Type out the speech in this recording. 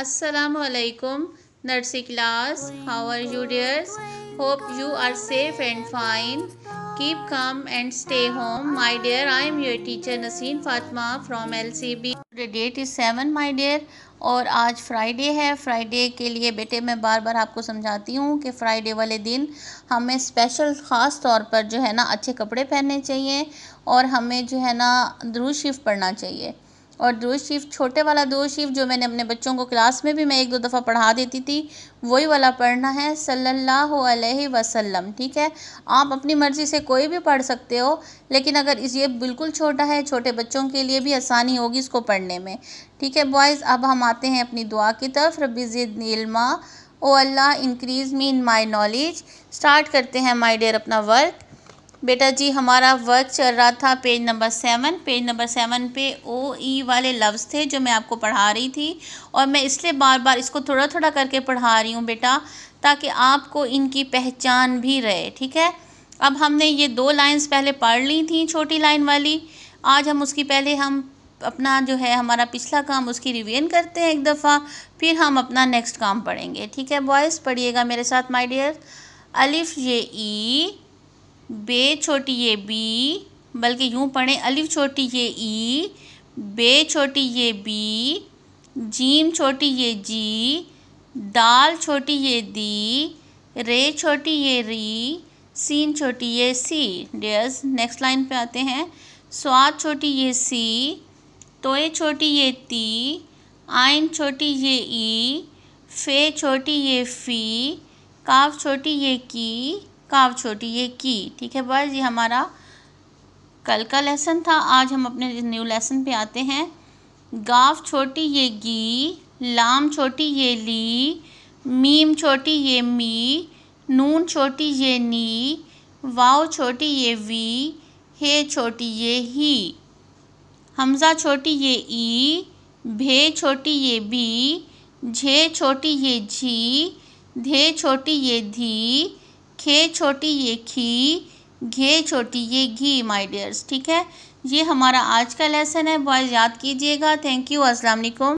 असलकुम nursery class how are you dears hope you are safe and fine keep calm and stay home my dear I am your teacher Naseem Fatma from L C B date is seven my dear और आज Friday है Friday के लिए बेटे मैं बार बार आपको समझाती हूँ कि फ्राइडे वाले दिन हमें स्पेशल ख़ास तौर पर जो है ना अच्छे कपड़े पहनने चाहिए और हमें जो है ना ध्रुव शिफ्ट पढ़ना चाहिए और दो शिफ्ट छोटे वाला दो शिफ्ट जो मैंने अपने बच्चों को क्लास में भी मैं एक दो दफ़ा पढ़ा देती थी वही वाला पढ़ना है सल्लल्लाहु अलैहि वसल्लम ठीक है आप अपनी मर्ज़ी से कोई भी पढ़ सकते हो लेकिन अगर इस ये बिल्कुल छोटा है छोटे बच्चों के लिए भी आसानी होगी इसको पढ़ने में ठीक है बॉयज़ अब हम आते हैं अपनी दुआ की तरफ रबी ओ अल्लाह increase me in my knowledge start करते हैं माई डेयर अपना वर्क बेटा जी हमारा वर्क चल रहा था page number seven page number seven पे ओ ई e वाले लफ्ज़ थे जो मैं आपको पढ़ा रही थी और मैं इसलिए बार बार इसको थोड़ा थोड़ा करके पढ़ा रही हूँ बेटा ताकि आपको इनकी पहचान भी रहे ठीक है अब हमने ये दो लाइंस पहले पढ़ ली थी छोटी लाइन वाली आज हम उसकी पहले हम अपना जो है हमारा पिछला काम उसकी रिव्यन करते हैं एक दफ़ा फिर हम अपना नेक्स्ट काम पढ़ेंगे ठीक है बॉयज़ पढ़िएगा मेरे साथ माई डियर अलिफ ये ई e, बे छोटी ये बी बल्कि यूँ पढ़ें अलिफ छोटी ये ई बे छोटी ये बी जीम छोटी ये जी दाल छोटी ये दी रे छोटी ये री सीन छोटी ये सी डेयर्स नेक्स्ट लाइन पे आते हैं स्वाद छोटी ये सी तोए छोटी ये ती आइन छोटी ये ई फे छोटी ये फी काफ छोटी ये की काव छोटी ये की ठीक है बस ये हमारा कल का लेसन था आज हम अपने न्यू लेसन पे आते हैं गाव छोटी ये गी लाम छोटी ये ली मीम छोटी ये मी नून छोटी ये नी वाव छोटी ये वी हे छोटी ये ही हमज़ा छोटी ये ई भे छोटी ये बी झे छोटी ये झी धे छोटी ये धी खे छोटी ये खी घे छोटी ये घी माय डियर्स ठीक है ये हमारा आज का लेसन है बॉयज़ याद कीजिएगा थैंक यू अस्सलाम वालेकुम